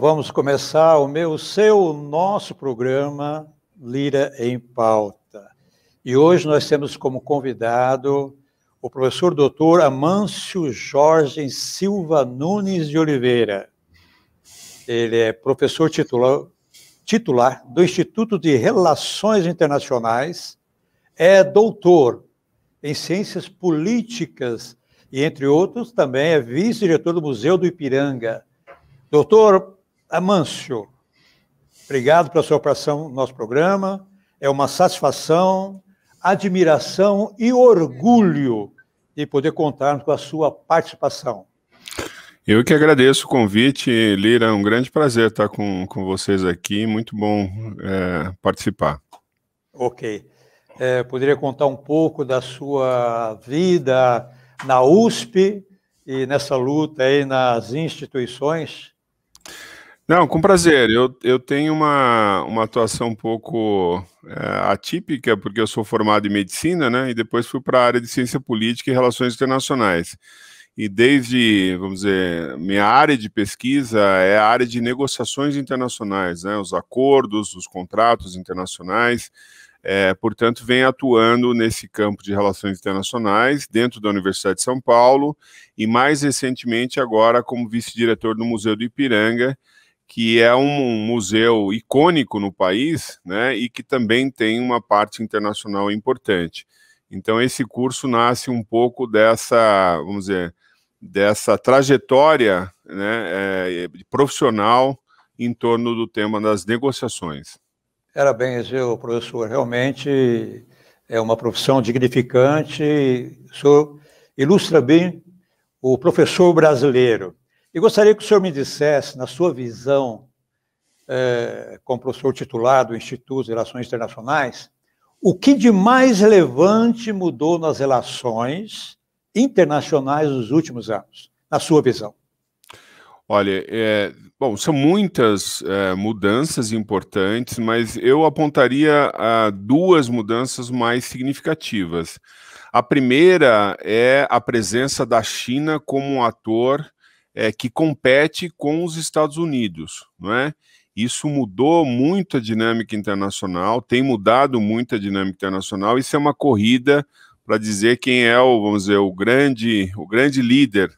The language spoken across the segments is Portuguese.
vamos começar o meu, seu, nosso programa Lira em Pauta. E hoje nós temos como convidado o professor doutor Amâncio Jorge Silva Nunes de Oliveira. Ele é professor titular, titular do Instituto de Relações Internacionais, é doutor em Ciências Políticas e, entre outros, também é vice-diretor do Museu do Ipiranga. Doutor Amâncio, obrigado pela sua participação no nosso programa. É uma satisfação, admiração e orgulho de poder contar com a sua participação. Eu que agradeço o convite, Lira. É um grande prazer estar com, com vocês aqui. Muito bom é, participar. Ok. É, poderia contar um pouco da sua vida na USP e nessa luta aí nas instituições? Não, com prazer. Eu, eu tenho uma, uma atuação um pouco é, atípica, porque eu sou formado em medicina, né? E depois fui para a área de ciência política e relações internacionais. E desde, vamos dizer, minha área de pesquisa é a área de negociações internacionais, né? Os acordos, os contratos internacionais. É, portanto, venho atuando nesse campo de relações internacionais dentro da Universidade de São Paulo e, mais recentemente, agora como vice-diretor do Museu do Ipiranga, que é um museu icônico no país, né, e que também tem uma parte internacional importante. Então esse curso nasce um pouco dessa, vamos dizer, dessa trajetória né, é, profissional em torno do tema das negociações. Era bem viu, professor. Realmente é uma profissão dignificante. O ilustra bem o professor brasileiro. E gostaria que o senhor me dissesse, na sua visão, é, como professor titular do Instituto de Relações Internacionais, o que de mais relevante mudou nas relações internacionais nos últimos anos, na sua visão? Olha, é, bom, são muitas é, mudanças importantes, mas eu apontaria duas mudanças mais significativas. A primeira é a presença da China como um ator é, que compete com os Estados Unidos, não é? Isso mudou muito a dinâmica internacional, tem mudado muito a dinâmica internacional. Isso é uma corrida para dizer quem é o, vamos dizer, o grande, o grande líder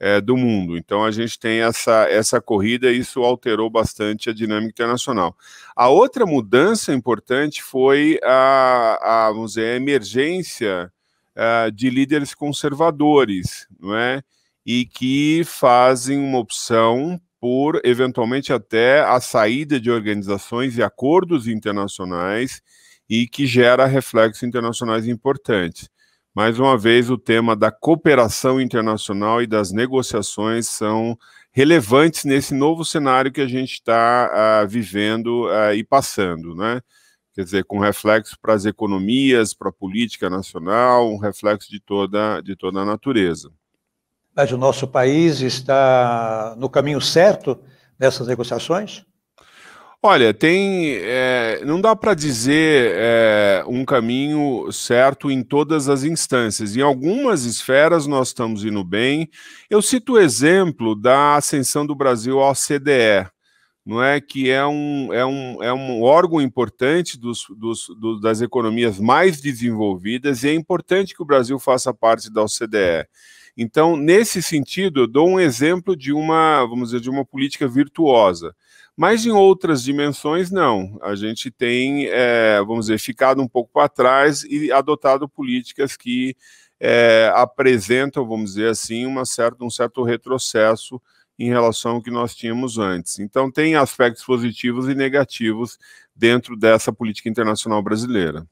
é, do mundo. Então a gente tem essa, essa corrida e isso alterou bastante a dinâmica internacional. A outra mudança importante foi a, a vamos dizer, a emergência a, é, de líderes conservadores, não é? e que fazem uma opção por, eventualmente, até a saída de organizações e acordos internacionais e que gera reflexos internacionais importantes. Mais uma vez, o tema da cooperação internacional e das negociações são relevantes nesse novo cenário que a gente está ah, vivendo ah, e passando, né? Quer dizer, com reflexo para as economias, para a política nacional, um reflexo de toda, de toda a natureza. Mas o nosso país está no caminho certo nessas negociações? Olha, tem, é, não dá para dizer é, um caminho certo em todas as instâncias. Em algumas esferas nós estamos indo bem. Eu cito o exemplo da ascensão do Brasil ao CDE, não é que é um, é um, é um órgão importante dos, dos, do, das economias mais desenvolvidas e é importante que o Brasil faça parte da OCDE. Então, nesse sentido, eu dou um exemplo de uma, vamos dizer, de uma política virtuosa. Mas em outras dimensões, não. A gente tem, é, vamos dizer, ficado um pouco para trás e adotado políticas que é, apresentam, vamos dizer assim, uma certa, um certo retrocesso em relação ao que nós tínhamos antes. Então, tem aspectos positivos e negativos dentro dessa política internacional brasileira.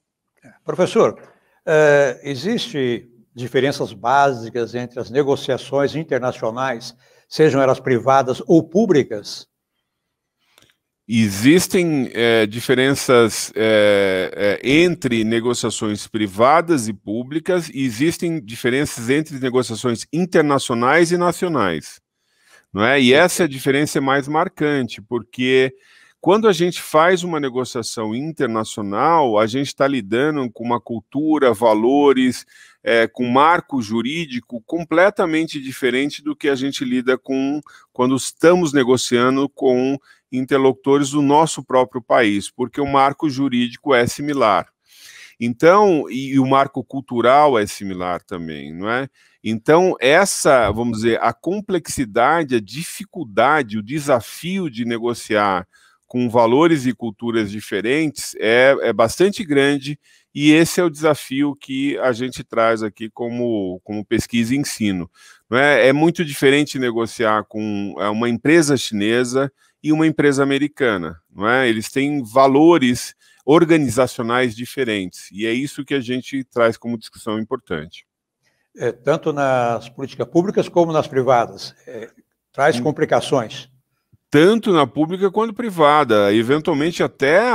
É. Professor, eh, existe diferenças básicas entre as negociações internacionais, sejam elas privadas ou públicas? Existem é, diferenças é, é, entre negociações privadas e públicas, e existem diferenças entre negociações internacionais e nacionais. Não é? E essa diferença é mais marcante, porque quando a gente faz uma negociação internacional, a gente está lidando com uma cultura, valores, é, com marco jurídico completamente diferente do que a gente lida com quando estamos negociando com interlocutores do nosso próprio país, porque o marco jurídico é similar. Então, e, e o marco cultural é similar também, não é? Então, essa, vamos dizer, a complexidade, a dificuldade, o desafio de negociar com valores e culturas diferentes é, é bastante grande e esse é o desafio que a gente traz aqui como, como pesquisa e ensino. É? é muito diferente negociar com é, uma empresa chinesa e uma empresa americana. Não é? Eles têm valores organizacionais diferentes. E é isso que a gente traz como discussão importante. É, tanto nas políticas públicas como nas privadas. É, traz hum. complicações tanto na pública quanto privada. Eventualmente, até a,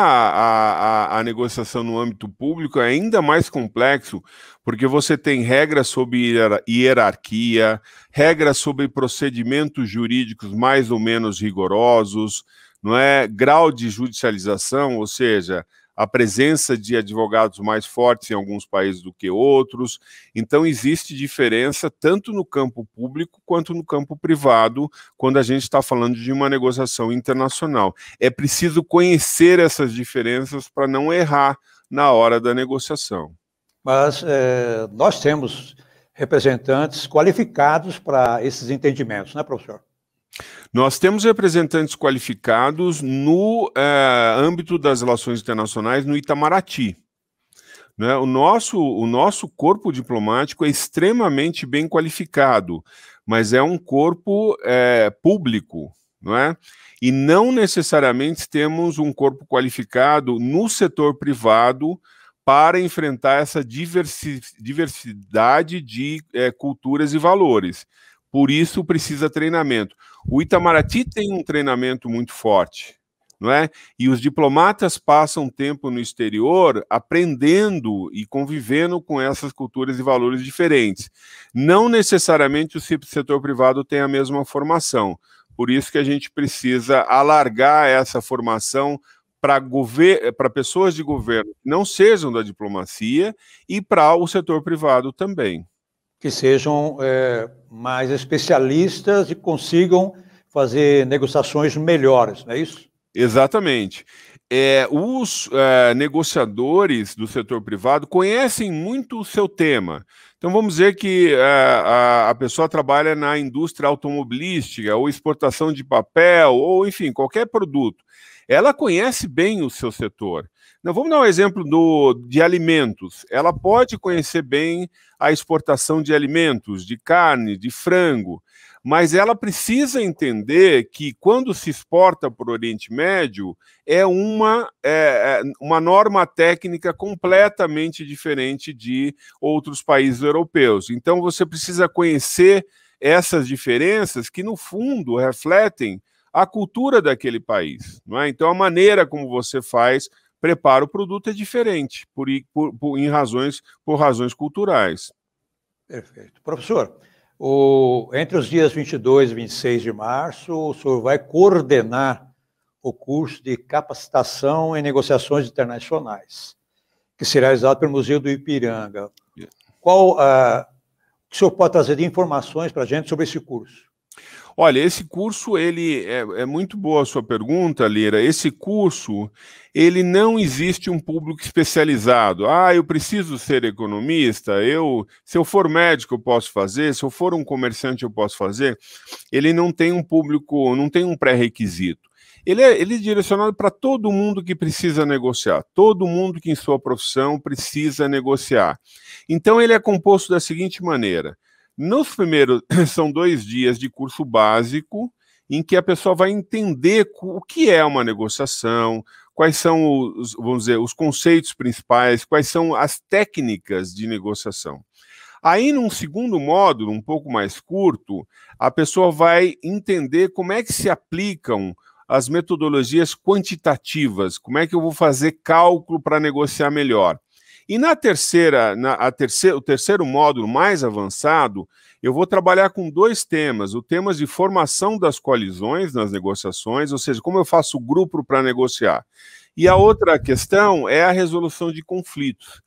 a, a, negociação no âmbito público é ainda mais complexo, porque você tem regras sobre hierarquia, regras sobre procedimentos jurídicos mais ou menos rigorosos, não é grau de judicialização, ou seja, a presença de advogados mais fortes em alguns países do que outros. Então, existe diferença tanto no campo público quanto no campo privado, quando a gente está falando de uma negociação internacional. É preciso conhecer essas diferenças para não errar na hora da negociação. Mas é, nós temos representantes qualificados para esses entendimentos, né, professor? Nós temos representantes qualificados no é, âmbito das relações internacionais no Itamaraty. Né? O, nosso, o nosso corpo diplomático é extremamente bem qualificado, mas é um corpo é, público, não é? E não necessariamente temos um corpo qualificado no setor privado para enfrentar essa diversi diversidade de é, culturas e valores. Por isso precisa treinamento. O Itamaraty tem um treinamento muito forte, não é? E os diplomatas passam tempo no exterior aprendendo e convivendo com essas culturas e valores diferentes. Não necessariamente o setor privado tem a mesma formação. Por isso que a gente precisa alargar essa formação para pessoas de governo que não sejam da diplomacia e para o setor privado também que sejam é, mais especialistas e consigam fazer negociações melhores, não é isso? Exatamente. É, os é, negociadores do setor privado conhecem muito o seu tema. Então, vamos dizer que é, a, a, pessoa trabalha na indústria automobilística, ou exportação de papel, ou enfim, qualquer produto. Ela conhece bem o seu setor. Não, vamos dar um exemplo do, de alimentos. Ela pode conhecer bem a exportação de alimentos, de carne, de frango, mas ela precisa entender que quando se exporta para o Oriente Médio é uma, é, é uma norma técnica completamente diferente de outros países europeus. Então você precisa conhecer essas diferenças que, no fundo, refletem a cultura daquele país. Não é? Então, a maneira como você faz prepara o produto é diferente, por, por, por, em razões, por razões culturais. Perfeito. Professor, o, entre os dias 22 e 26 de março, o senhor vai coordenar o curso de capacitação em negociações internacionais, que será realizado pelo Museu do Ipiranga. É. Qual, ah, o que o senhor pode trazer de informações para a gente sobre esse curso? Olha, esse curso, ele é, é, muito boa a sua pergunta, Lira. Esse curso, ele não existe um público especializado. Ah, eu preciso ser economista, eu, se eu for médico, eu posso fazer, se eu for um comerciante, eu posso fazer. Ele não tem um público, não tem um pré-requisito. Ele é, ele é direcionado para todo mundo que precisa negociar, todo mundo que em sua profissão precisa negociar. Então, ele é composto da seguinte maneira nos primeiros, são dois dias de curso básico, em que a pessoa vai entender o que é uma negociação, quais são os, vamos dizer, os conceitos principais, quais são as técnicas de negociação. Aí, num segundo módulo, um pouco mais curto, a pessoa vai entender como é que se aplicam as metodologias quantitativas, como é que eu vou fazer cálculo para negociar melhor. E na terceira, na, a terceiro, o terceiro módulo mais avançado, eu vou trabalhar com dois temas: o tema de formação das colisões nas negociações, ou seja, como eu faço grupo para negociar. E a outra questão é a resolução de conflitos.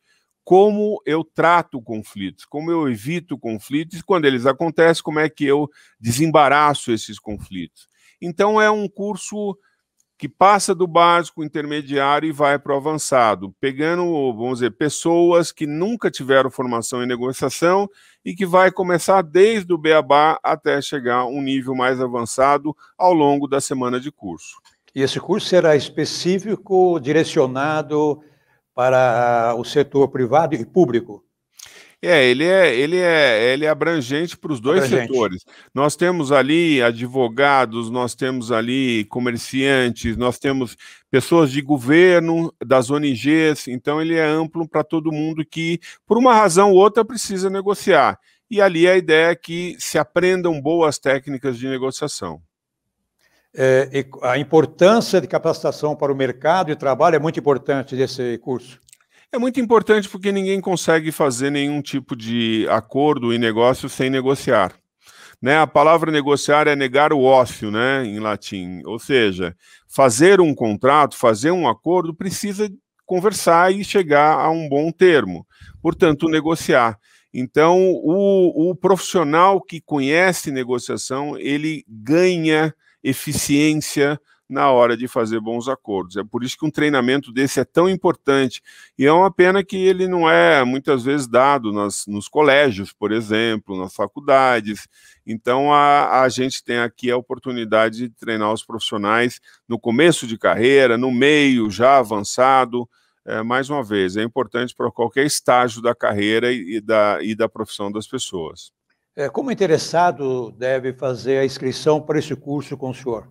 Como eu trato conflitos, como eu evito conflitos, quando eles acontecem, como é que eu desembaraço esses conflitos. Então, é um curso que passa do básico, intermediário e vai para o avançado, pegando, vamos dizer, pessoas que nunca tiveram formação em negociação e que vai começar desde o beabá até chegar a um nível mais avançado ao longo da semana de curso. E esse curso será específico, direcionado para o setor privado e público? É, ele é, ele é, ele é abrangente para os dois abrangente. setores. Nós temos ali advogados, nós temos ali comerciantes, nós temos pessoas de governo, das ONGs, então ele é amplo para todo mundo que, por uma razão ou outra, precisa negociar. E ali a ideia é que se aprendam boas técnicas de negociação. É, a importância de capacitação para o mercado de trabalho é muito importante desse curso. É muito importante porque ninguém consegue fazer nenhum tipo de acordo e negócio sem negociar. Né? A palavra negociar é negar o ócio, né, em latim. Ou seja, fazer um contrato, fazer um acordo, precisa conversar e chegar a um bom termo. Portanto, negociar. Então, o, o profissional que conhece negociação, ele ganha eficiência na hora de fazer bons acordos. É por isso que um treinamento desse é tão importante. E é uma pena que ele não é muitas vezes dado nas, nos colégios, por exemplo, nas faculdades. Então a, a gente tem aqui a oportunidade de treinar os profissionais no começo de carreira, no meio, já avançado. É, mais uma vez, é importante para qualquer estágio da carreira e da, e da profissão das pessoas. É, como interessado deve fazer a inscrição para esse curso com o senhor?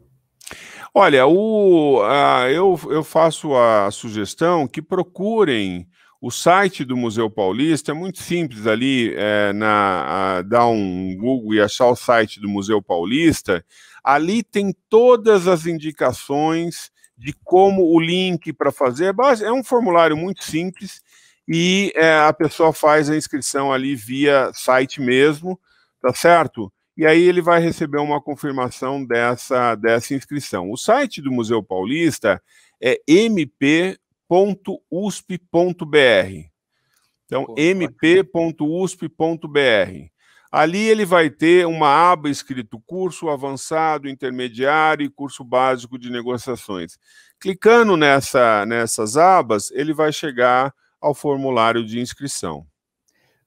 Olha, o, a, eu, eu faço a sugestão que procurem o site do Museu Paulista, é muito simples ali, é, na, a, dar um Google e achar o site do Museu Paulista. Ali tem todas as indicações de como o link para fazer. É, é um formulário muito simples e é, a pessoa faz a inscrição ali via site mesmo, tá certo? e aí ele vai receber uma confirmação dessa, dessa inscrição. O site do Museu Paulista é mp.usp.br. Então, mp.usp.br. Ali ele vai ter uma aba escrito curso avançado, intermediário e curso básico de negociações. Clicando nessa, nessas abas, ele vai chegar ao formulário de inscrição.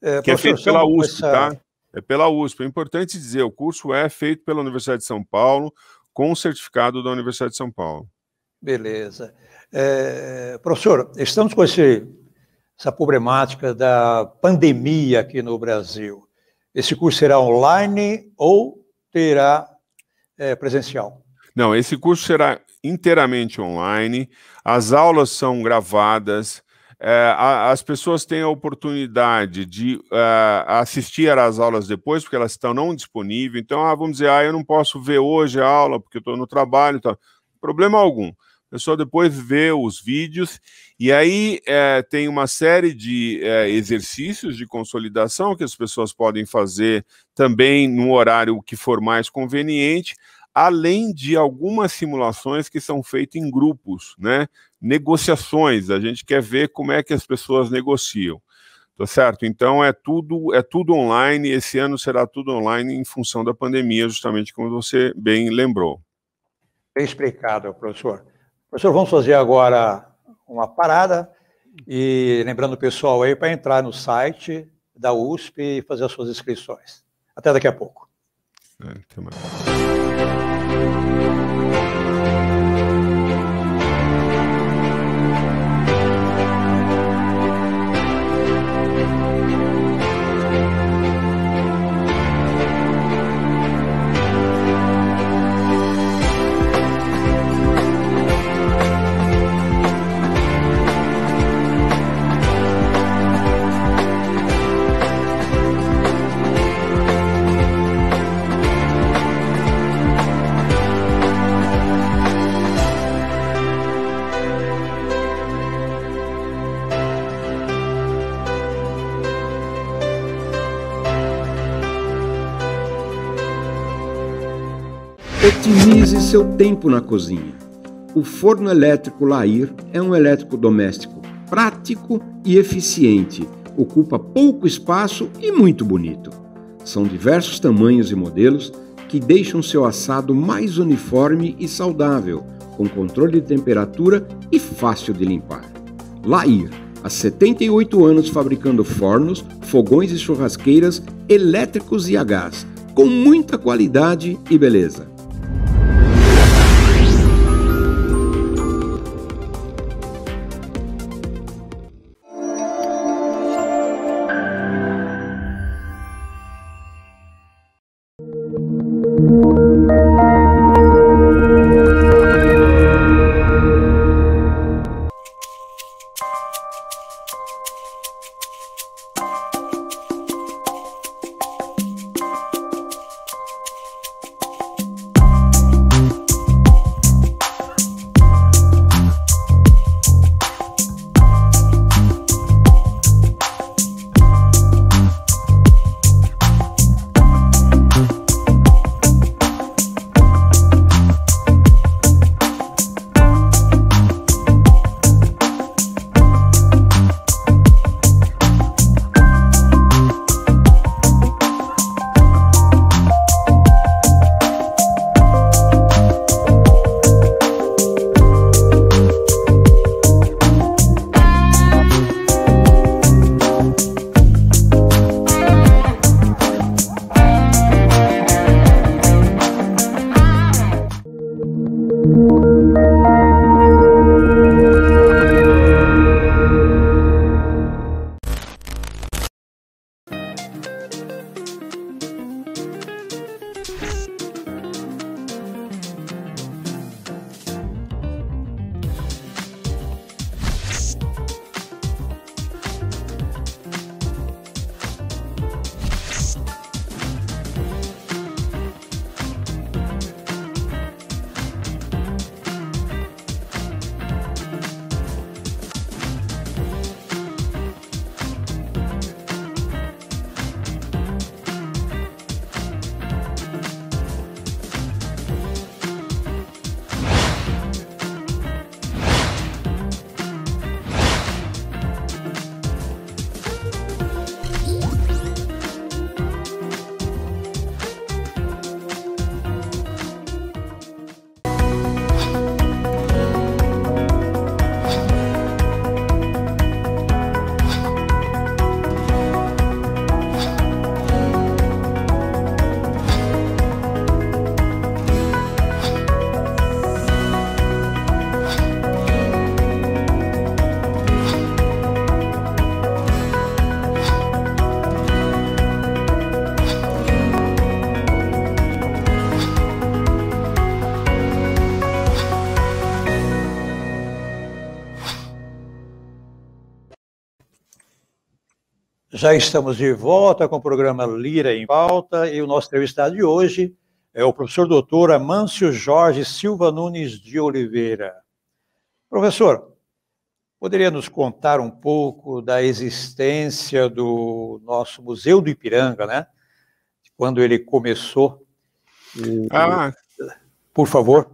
É, que é feito pela USP, tá? é pela USP. É importante dizer, o curso é feito pela Universidade de São Paulo, com o certificado da Universidade de São Paulo. Beleza. É, professor, estamos com esse, essa problemática da pandemia aqui no Brasil. Esse curso será online ou terá é, presencial? Não, esse curso será inteiramente online. As aulas são gravadas é, a, as pessoas têm a oportunidade de uh, assistir às aulas depois, porque elas estão não disponíveis. Então, ah, vamos dizer, ah, eu não posso ver hoje a aula porque eu estou no trabalho. tá problema algum. A pessoa depois vê os vídeos e aí é, tem uma série de é, exercícios de consolidação que as pessoas podem fazer também no horário que for mais conveniente, além de algumas simulações que são feitas em grupos, né? negociações, a gente quer ver como é que as pessoas negociam. Tá certo? Então é tudo é tudo online, esse ano será tudo online em função da pandemia, justamente como você bem lembrou. Bem explicado, professor. Professor, vamos fazer agora uma parada e lembrando o pessoal aí para entrar no site da USP e fazer as suas inscrições. Até daqui a pouco. É, até mais. seu tempo na cozinha. O forno elétrico Lair é um elétrico doméstico prático e eficiente, ocupa pouco espaço e muito bonito. São diversos tamanhos e modelos que deixam seu assado mais uniforme e saudável, com controle de temperatura e fácil de limpar. Lair, há 78 anos fabricando fornos, fogões e churrasqueiras elétricos e a gás, com muita qualidade e beleza. Já estamos de volta com o programa Lira em Pauta e o nosso entrevistado de hoje é o professor doutor Amâncio Jorge Silva Nunes de Oliveira. Professor, poderia nos contar um pouco da existência do nosso Museu do Ipiranga, né? Quando ele começou. E... Ah, por favor.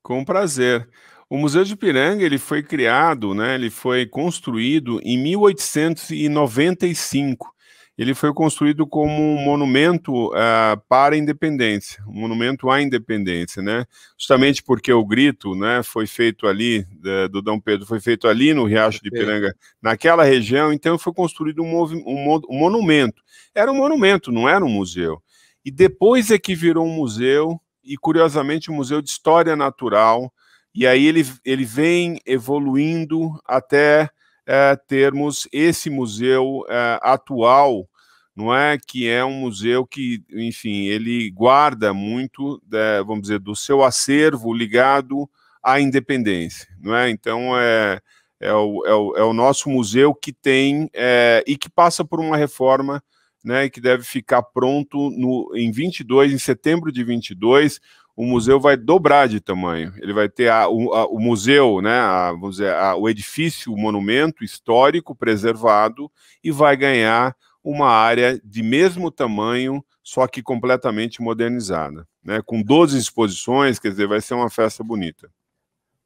Com prazer. O Museu de Piranga ele foi criado, né, ele foi construído em 1895. Ele foi construído como um monumento uh, para a independência, um monumento à independência, né? Justamente porque o grito, né, foi feito ali do Dom Pedro, foi feito ali no Riacho de Piranga, naquela região. Então foi construído um, um, um monumento. Era um monumento, não era um museu. E depois é que virou um museu e curiosamente o um museu de história natural e aí ele, ele vem evoluindo até é, termos esse museu é, atual, não é? Que é um museu que, enfim, ele guarda muito, é, vamos dizer, do seu acervo ligado à independência, não é? Então é, é, o, é, o, é o nosso museu que tem é, e que passa por uma reforma, né? Que deve ficar pronto no, em 22, em setembro de 22 o museu vai dobrar de tamanho. Ele vai ter a, o, a, o, museu, né, a, vamos dizer, o edifício, o monumento histórico preservado e vai ganhar uma área de mesmo tamanho, só que completamente modernizada, né, com 12 exposições, quer dizer, vai ser uma festa bonita.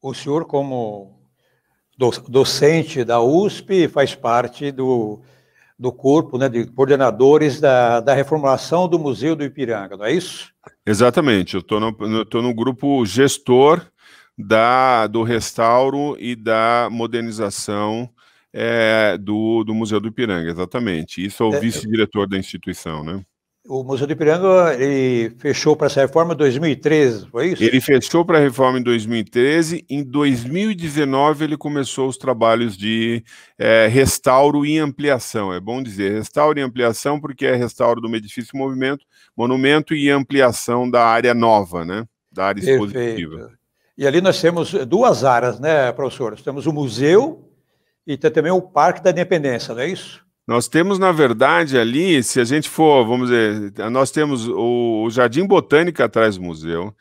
O senhor, como docente da USP, faz parte do, do corpo né, de coordenadores da, da reformulação do Museu do Ipiranga, não é isso? Exatamente, eu estou no, tô no grupo gestor da, do restauro e da modernização é, do, do Museu do Ipiranga, exatamente. Isso é o é, vice-diretor da instituição, né? O Museu do Ipiranga ele fechou para essa reforma em 2013, foi isso? Ele fechou para a reforma em 2013. Em 2019, ele começou os trabalhos de é, restauro e ampliação. É bom dizer restauro e ampliação, porque é restauro de um edifício em movimento monumento e ampliação da área nova, né? Da área Perfeito. expositiva. E ali nós temos duas áreas, né, professor? Nós temos o museu e tem também o Parque da Independência, não é isso? Nós temos, na verdade, ali, se a gente for, vamos dizer, nós temos o Jardim Botânico atrás do museu.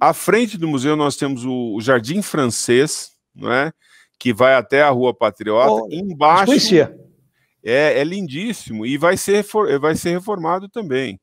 À frente do museu, nós temos o Jardim Francês, né, que vai até a Rua Patriota. Oh, Embaixo. Conhecia. É, é lindíssimo e vai ser, vai ser reformado também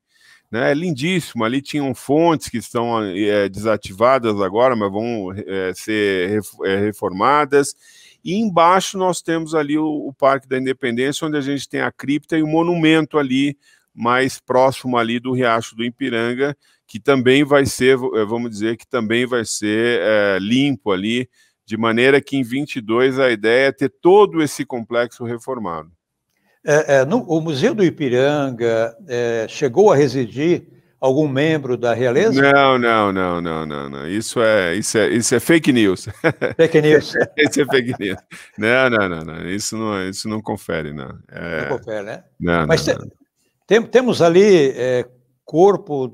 né? É lindíssimo. Ali tinham fontes que estão é, desativadas agora, mas vão é, ser eh, reformadas. E embaixo nós temos ali o, o, Parque da Independência, onde a gente tem a cripta e o monumento ali, mais próximo ali do Riacho do Ipiranga, que também vai ser, vamos dizer, que também vai ser é, limpo ali, de maneira que em 22 a ideia é ter todo esse complexo reformado. É, é, no, o Museu do Ipiranga é, chegou a residir algum membro da realeza? Não, não, não, não, não, não. Isso é, isso é, isso é fake news. Fake news. isso é fake news. Não, não, não, não. Isso não, isso não confere, não. É. Não confere, né? Não, Mas não, não. Tem, temos ali é, corpo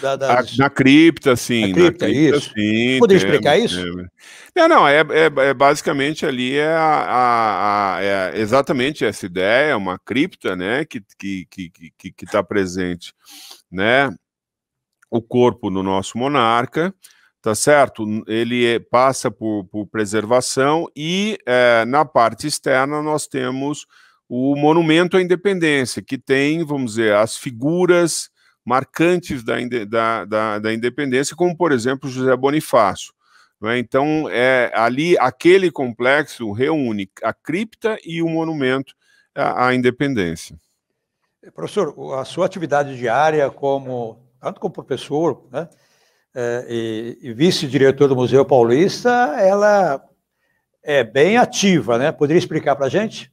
da, na, cripta, assim. cripta, cripta isso. Sim, Poderia temos, explicar isso? Temos. Não, não, é, é, é, basicamente ali é, a, a, é exatamente essa ideia, é uma cripta, né, que está que, que, que, que tá presente, né, o corpo do nosso monarca, tá certo? Ele é, passa por, por preservação e é, na parte externa nós temos o monumento à independência, que tem, vamos dizer, as figuras marcantes da, da, da, da independência, como, por exemplo, José Bonifácio. É? Então, é, ali aquele complexo reúne a cripta e o monumento à, à independência. É, professor, a sua atividade diária como tanto como professor né, é, e, e vice-diretor do Museu Paulista, ela é bem ativa, né? Poderia explicar para a gente?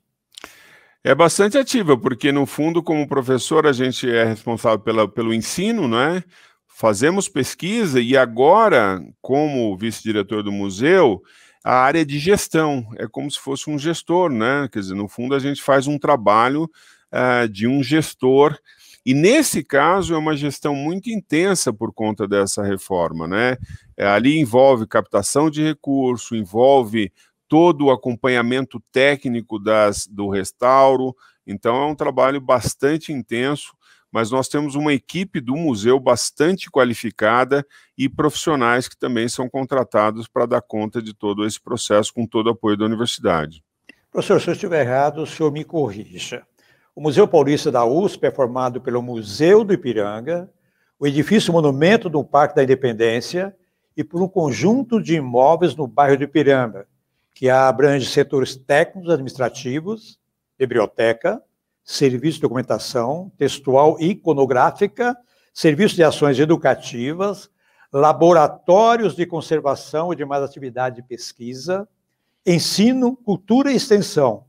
É bastante ativa, porque no fundo, como professor, a gente é responsável pela, pelo ensino, não é? Fazemos pesquisa e agora, como vice-diretor do museu, a área é de gestão é como se fosse um gestor, né? Quer dizer, no fundo a gente faz um trabalho uh, de um gestor e nesse caso é uma gestão muito intensa por conta dessa reforma, né? É, ali envolve captação de recurso, envolve todo o acompanhamento técnico das, do restauro. Então, é um trabalho bastante intenso, mas nós temos uma equipe do museu bastante qualificada e profissionais que também são contratados para dar conta de todo esse processo com todo o apoio da universidade. Professor, se eu estiver errado, o senhor me corrija. O Museu Paulista da USP é formado pelo Museu do Ipiranga, o edifício Monumento do Parque da Independência e por um conjunto de imóveis no bairro do Ipiranga, que abrange setores técnicos, administrativos, biblioteca, serviço de documentação, textual e iconográfica, serviço de ações educativas, laboratórios de conservação e demais atividades de pesquisa, ensino, cultura e extensão,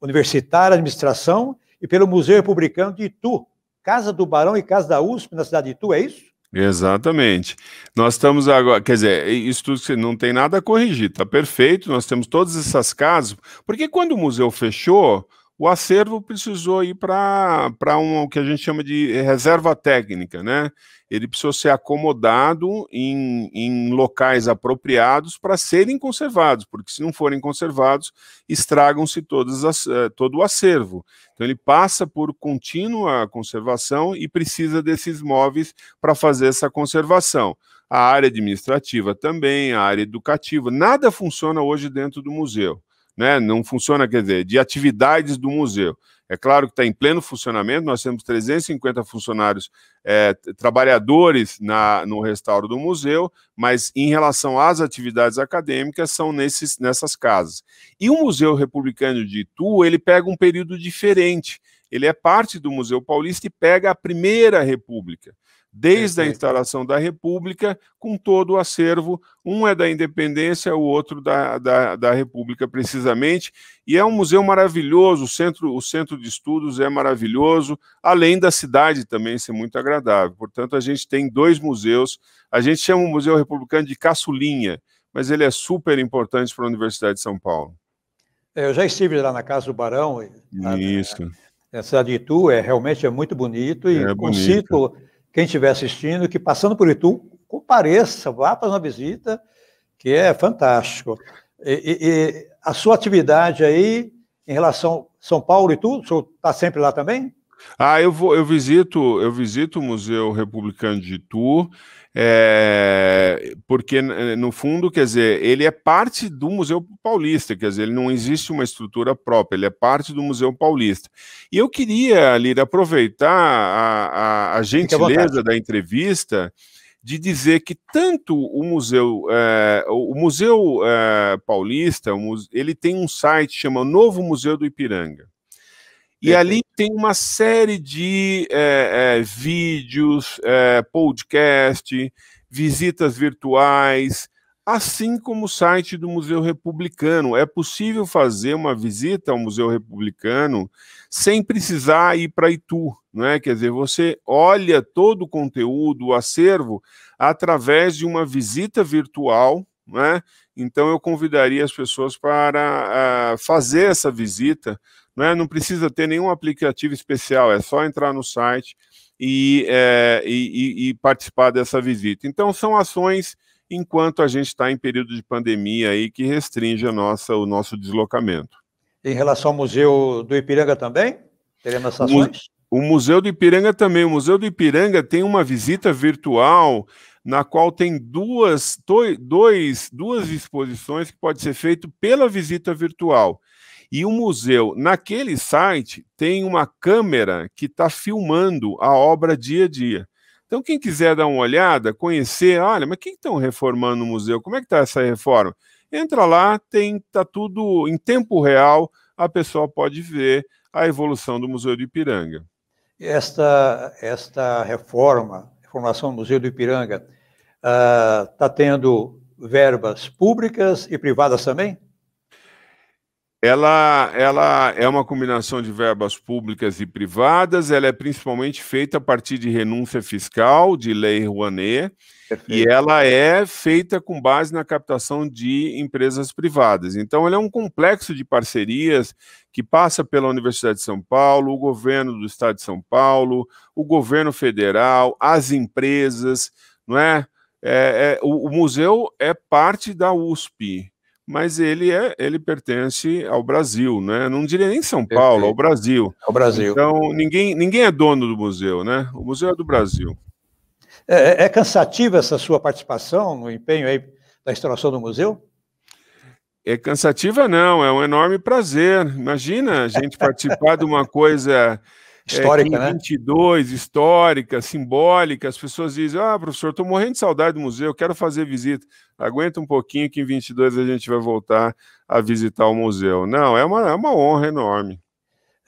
universitária, administração e pelo Museu Republicano de Itu, Casa do Barão e Casa da USP, na cidade de Itu, é isso? Exatamente. Nós estamos agora, quer dizer, isso tudo não tem nada a corrigir, está perfeito. Nós temos todas essas casas, porque quando o museu fechou, o acervo precisou ir para um, o que a gente chama de reserva técnica, né? Ele precisou ser acomodado em, em locais apropriados para serem conservados, porque se não forem conservados, estragam-se eh, todo o acervo. Então, ele passa por contínua conservação e precisa desses móveis para fazer essa conservação a área administrativa também, a área educativa. Nada funciona hoje dentro do museu né? Não funciona, quer dizer, de atividades do museu. É claro que está em pleno funcionamento, nós temos 350 funcionários, é, trabalhadores na, no restauro do museu, mas em relação às atividades acadêmicas, são nesses, nessas casas. E o Museu Republicano de Itu, ele pega um período diferente, ele é parte do Museu Paulista e pega a Primeira República desde a instalação da República, com todo o acervo. Um é da independência, o outro da, da, da, República, precisamente. E é um museu maravilhoso, o centro, o centro de estudos é maravilhoso, além da cidade também ser muito agradável. Portanto, a gente tem dois museus. A gente chama o Museu Republicano de Caçulinha, mas ele é super importante para a Universidade de São Paulo. É, eu já estive lá na Casa do Barão. Isso. Na, na, de Itu é realmente é muito bonito e é bonito quem estiver assistindo, que passando por Itu, compareça, vá fazer uma visita, que é fantástico. E, e, e a sua atividade aí em relação São Paulo e tudo, o senhor está sempre lá também? Ah, eu vou, eu visito, eu visito o Museu Republicano de Itu, é, porque no fundo, quer dizer, ele é parte do Museu Paulista, quer dizer, ele não existe uma estrutura própria, ele é parte do Museu Paulista. E eu queria, Lira, aproveitar a, a, a gentileza da entrevista de dizer que tanto o museu, é, o museu é, paulista, ele tem um site chama Novo Museu do Ipiranga. E é. ali tem uma série de é, é, vídeos, é, podcast, visitas virtuais, assim como o site do Museu Republicano. É possível fazer uma visita ao Museu Republicano sem precisar ir para Itu, né? Quer dizer, você olha todo o conteúdo, o acervo, através de uma visita virtual, né? Então eu convidaria as pessoas para uh, fazer essa visita né? não precisa ter nenhum aplicativo especial, é só entrar no site e, é, e, e participar dessa visita. Então, são ações enquanto a gente está em período de pandemia aí que restringe a nossa, o nosso deslocamento. Em relação ao Museu do Ipiranga também? Teremos essas ações? O, o Museu do Ipiranga também. O Museu do Ipiranga tem uma visita virtual na qual tem duas, dois, duas exposições que pode ser feito pela visita virtual. E o museu, naquele site, tem uma câmera que está filmando a obra dia a dia. Então, quem quiser dar uma olhada, conhecer, olha, mas quem estão reformando o museu? Como é que está essa reforma? Entra lá, tem, tá tudo em tempo real, a pessoa pode ver a evolução do Museu do Ipiranga. Esta, esta reforma, reformação do Museu do Ipiranga, está ah, uh, tendo verbas públicas e privadas também? ela, ela é uma combinação de verbas públicas e privadas, ela é principalmente feita a partir de renúncia fiscal, de lei Rouanet, Perfeito. e ela é feita com base na captação de empresas privadas. Então, ela é um complexo de parcerias que passa pela Universidade de São Paulo, o governo do Estado de São Paulo, o governo federal, as empresas, não é? é, é o, o museu é parte da USP, mas ele é, ele pertence ao Brasil, né? Não diria nem São Paulo, Perfeito. ao Brasil. Ao Brasil. Então ninguém, ninguém é dono do museu, né? O museu é do Brasil. É, é, é cansativa essa sua participação no empenho aí da instalação do museu? É cansativa não, é um enorme prazer. Imagina a gente participar de uma coisa histórica, é, 22, né? histórica, simbólica. As pessoas dizem: Ah, professor, estou morrendo de saudade do museu, quero fazer visita. Aguenta um pouquinho que em 22 a gente vai voltar a visitar o museu. Não, é uma, é uma honra enorme.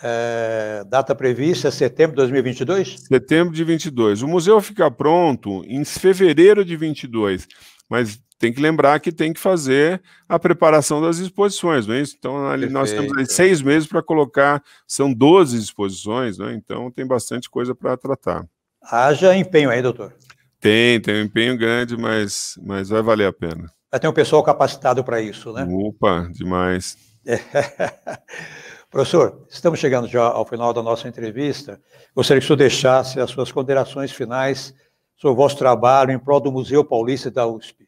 É, data prevista, setembro de 2022? Setembro de 22. O museu fica pronto em fevereiro de 22, mas tem que lembrar que tem que fazer a preparação das exposições, não é isso? Então, Perfeito. nós temos seis meses para colocar, são 12 exposições, né? então tem bastante coisa para tratar. Haja empenho aí, doutor. Tem, tem um empenho grande, mas, mas vai valer a pena. Vai ter um pessoal capacitado para isso, né? Opa, demais. É. Professor, estamos chegando já ao final da nossa entrevista. Gostaria que o senhor deixasse as suas considerações finais sobre o vosso trabalho em prol do Museu Paulista da USP.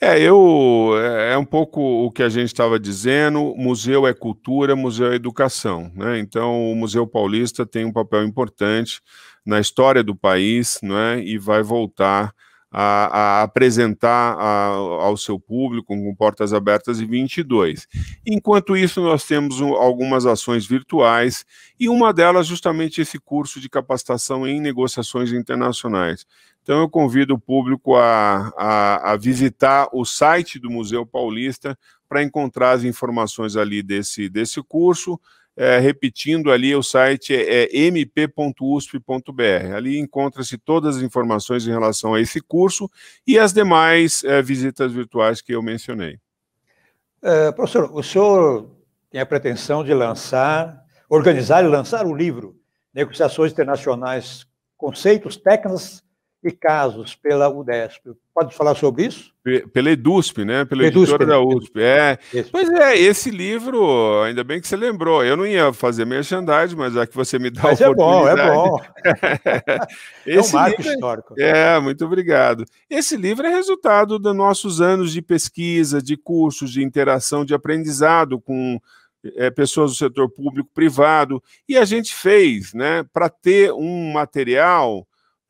É, eu é, é um pouco o que a gente estava dizendo. Museu é cultura, museu é educação, né? Então o Museu Paulista tem um papel importante na história do país, né? E vai voltar a, a apresentar a, ao seu público com portas abertas em 22. Enquanto isso, nós temos algumas ações virtuais e uma delas justamente esse curso de capacitação em negociações internacionais. Então eu convido o público a, a, a visitar o site do Museu Paulista para encontrar as informações ali desse, desse curso. É, repetindo ali, o site é, é mp.usp.br. Ali encontra-se todas as informações em relação a esse curso e as demais é, visitas virtuais que eu mencionei. É, professor, o senhor tem a pretensão de lançar, organizar e lançar o livro Negociações Internacionais, Conceitos, Técnicas e casos pela UDESP. Pode falar sobre isso? Pela EDUSP, né? Pela EDUSP, editora da né? USP. É. Pois é, esse livro, ainda bem que você lembrou. Eu não ia fazer merchandising, mas já é que você me dá mas a oportunidade... é bom, é bom. esse é um marco livro... É histórico. É, muito obrigado. Esse livro é resultado dos nossos anos de pesquisa, de cursos, de interação, de aprendizado com é, pessoas do setor público, privado, e a gente fez, né, para ter um material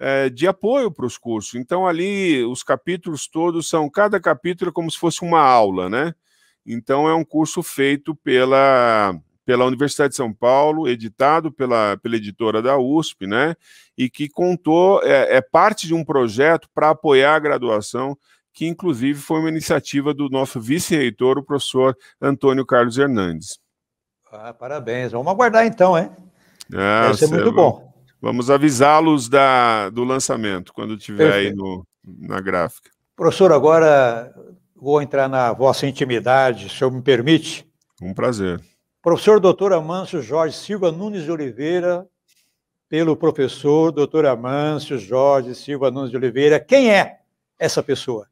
é, de apoio para os cursos. Então, ali, os capítulos todos são, cada capítulo é como se fosse uma aula, né? Então, é um curso feito pela, pela Universidade de São Paulo, editado pela, pela editora da USP, né? E que contou, é, é parte de um projeto para apoiar a graduação, que inclusive foi uma iniciativa do nosso vice-reitor, o professor Antônio Carlos Hernandes. Ah, parabéns. Vamos aguardar então, hein? Ah, é, Vai ser muito é bom. Vamos avisá-los do lançamento, quando tiver Perfeito. aí no, na gráfica. Professor, agora vou entrar na vossa intimidade, se eu me permite. Um prazer. Professor Dr. Amâncio Jorge Silva Nunes de Oliveira, pelo professor Dr. Amâncio Jorge Silva Nunes de Oliveira, quem é essa pessoa?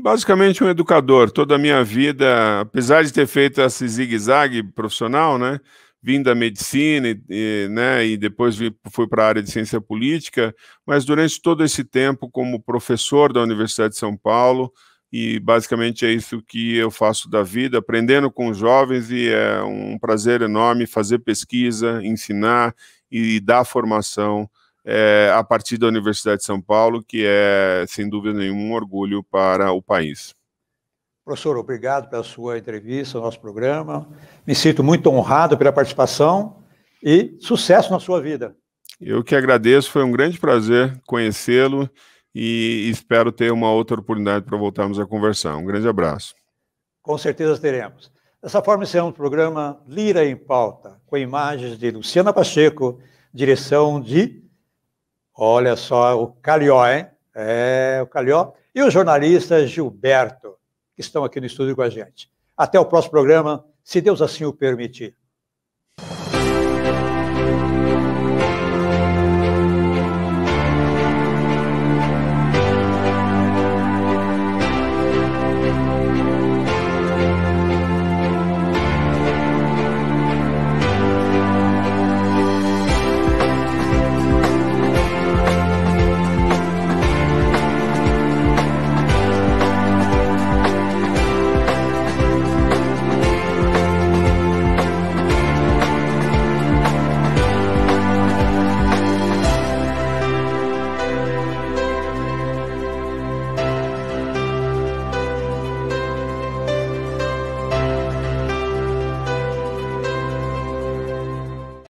Basicamente um educador. Toda a minha vida, apesar de ter feito esse zigue-zague profissional, né? vim da medicina e, né, e depois fui para a área de ciência política, mas durante todo esse tempo como professor da Universidade de São Paulo, e basicamente é isso que eu faço da vida, aprendendo com os jovens, e é um prazer enorme fazer pesquisa, ensinar e dar formação é, a partir da Universidade de São Paulo, que é, sem dúvida nenhuma, um orgulho para o país. Professor, obrigado pela sua entrevista, nosso programa. Me sinto muito honrado pela participação e sucesso na sua vida. Eu que agradeço, foi um grande prazer conhecê-lo e espero ter uma outra oportunidade para voltarmos a conversar. Um grande abraço. Com certeza teremos. Dessa forma, encerramos o programa Lira em Pauta, com imagens de Luciana Pacheco, direção de, olha só, o Calió, hein? É, o Calió, e o jornalista Gilberto que estão aqui no estúdio com a gente. Até o próximo programa, se Deus assim o permitir.